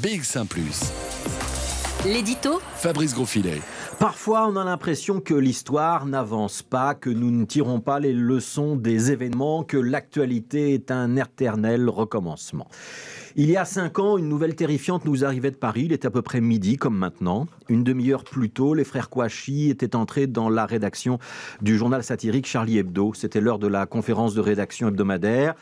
Big plus L'édito Fabrice Grosfilet. Parfois, on a l'impression que l'histoire n'avance pas, que nous ne tirons pas les leçons des événements, que l'actualité est un éternel recommencement. Il y a cinq ans, une nouvelle terrifiante nous arrivait de Paris. Il est à peu près midi, comme maintenant. Une demi-heure plus tôt, les frères Kouachi étaient entrés dans la rédaction du journal satirique Charlie Hebdo. C'était l'heure de la conférence de rédaction hebdomadaire.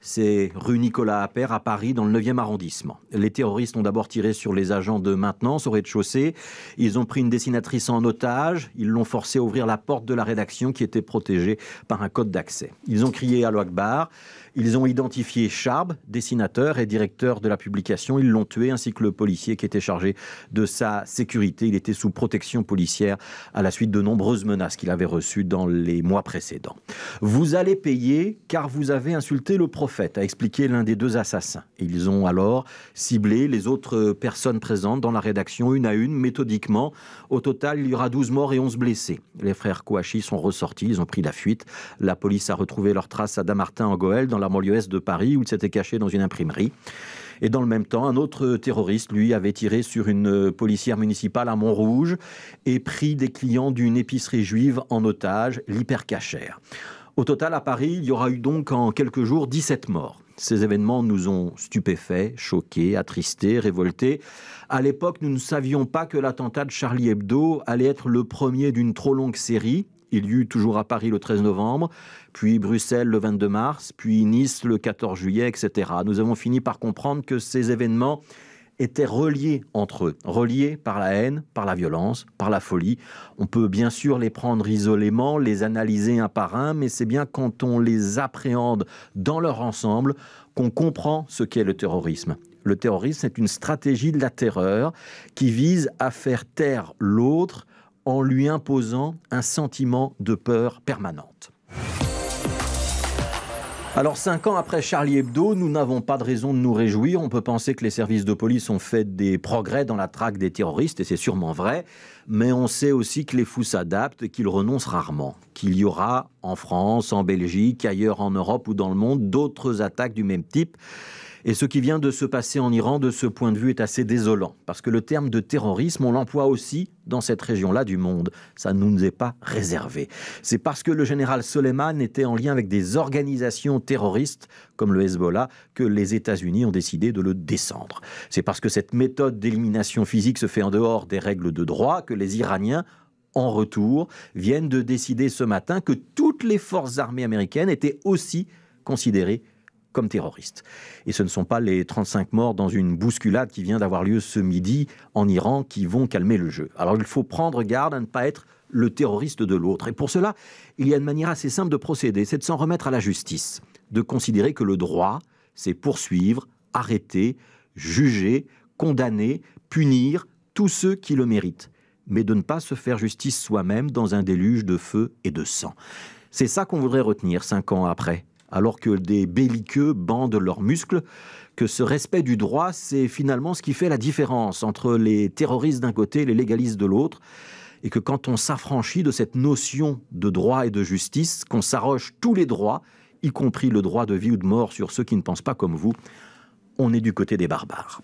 C'est rue Nicolas Appert à Paris, dans le 9e arrondissement. Les terroristes ont d'abord tiré sur les agents de maintenance au rez-de-chaussée. Ils ont pris une dessinatrice en otage. Ils l'ont forcée à ouvrir la porte de la rédaction qui était protégée par un code d'accès. Ils ont crié à Loakbar. Ils ont identifié Charb, dessinateur et directeur de la publication. Ils l'ont tué ainsi que le policier qui était chargé de sa sécurité. Il était sous protection policière à la suite de nombreuses menaces qu'il avait reçues dans les mois précédents. Vous allez payer car vous avez insulté le professeur a expliqué l'un des deux assassins. Ils ont alors ciblé les autres personnes présentes dans la rédaction, une à une, méthodiquement. Au total, il y aura 12 morts et 11 blessés. Les frères Kouachi sont ressortis, ils ont pris la fuite. La police a retrouvé leurs traces à Damartin en goële dans la banlieue est de Paris, où ils s'étaient cachés dans une imprimerie. Et dans le même temps, un autre terroriste, lui, avait tiré sur une policière municipale à Montrouge et pris des clients d'une épicerie juive en otage, l'hypercachère. Au total, à Paris, il y aura eu donc en quelques jours 17 morts. Ces événements nous ont stupéfaits, choqués, attristés, révoltés. À l'époque, nous ne savions pas que l'attentat de Charlie Hebdo allait être le premier d'une trop longue série. Il y eut toujours à Paris le 13 novembre, puis Bruxelles le 22 mars, puis Nice le 14 juillet, etc. Nous avons fini par comprendre que ces événements étaient reliés entre eux, reliés par la haine, par la violence, par la folie. On peut bien sûr les prendre isolément, les analyser un par un, mais c'est bien quand on les appréhende dans leur ensemble qu'on comprend ce qu'est le terrorisme. Le terrorisme, c'est une stratégie de la terreur qui vise à faire taire l'autre en lui imposant un sentiment de peur permanente. Alors, cinq ans après Charlie Hebdo, nous n'avons pas de raison de nous réjouir. On peut penser que les services de police ont fait des progrès dans la traque des terroristes, et c'est sûrement vrai. Mais on sait aussi que les fous s'adaptent qu'ils renoncent rarement. Qu'il y aura en France, en Belgique, ailleurs en Europe ou dans le monde d'autres attaques du même type. Et ce qui vient de se passer en Iran, de ce point de vue, est assez désolant, parce que le terme de terrorisme, on l'emploie aussi dans cette région-là du monde. Ça ne nous est pas réservé. C'est parce que le général Soleiman était en lien avec des organisations terroristes, comme le Hezbollah, que les États-Unis ont décidé de le descendre. C'est parce que cette méthode d'élimination physique se fait en dehors des règles de droit que les Iraniens en retour, viennent de décider ce matin que toutes les forces armées américaines étaient aussi considérées comme terroristes. Et ce ne sont pas les 35 morts dans une bousculade qui vient d'avoir lieu ce midi en Iran qui vont calmer le jeu. Alors il faut prendre garde à ne pas être le terroriste de l'autre. Et pour cela, il y a une manière assez simple de procéder, c'est de s'en remettre à la justice, de considérer que le droit, c'est poursuivre, arrêter, juger, condamner, punir tous ceux qui le méritent, mais de ne pas se faire justice soi-même dans un déluge de feu et de sang. C'est ça qu'on voudrait retenir cinq ans après alors que des belliqueux bandent leurs muscles, que ce respect du droit, c'est finalement ce qui fait la différence entre les terroristes d'un côté et les légalistes de l'autre, et que quand on s'affranchit de cette notion de droit et de justice, qu'on s'arroche tous les droits, y compris le droit de vie ou de mort sur ceux qui ne pensent pas comme vous, on est du côté des barbares.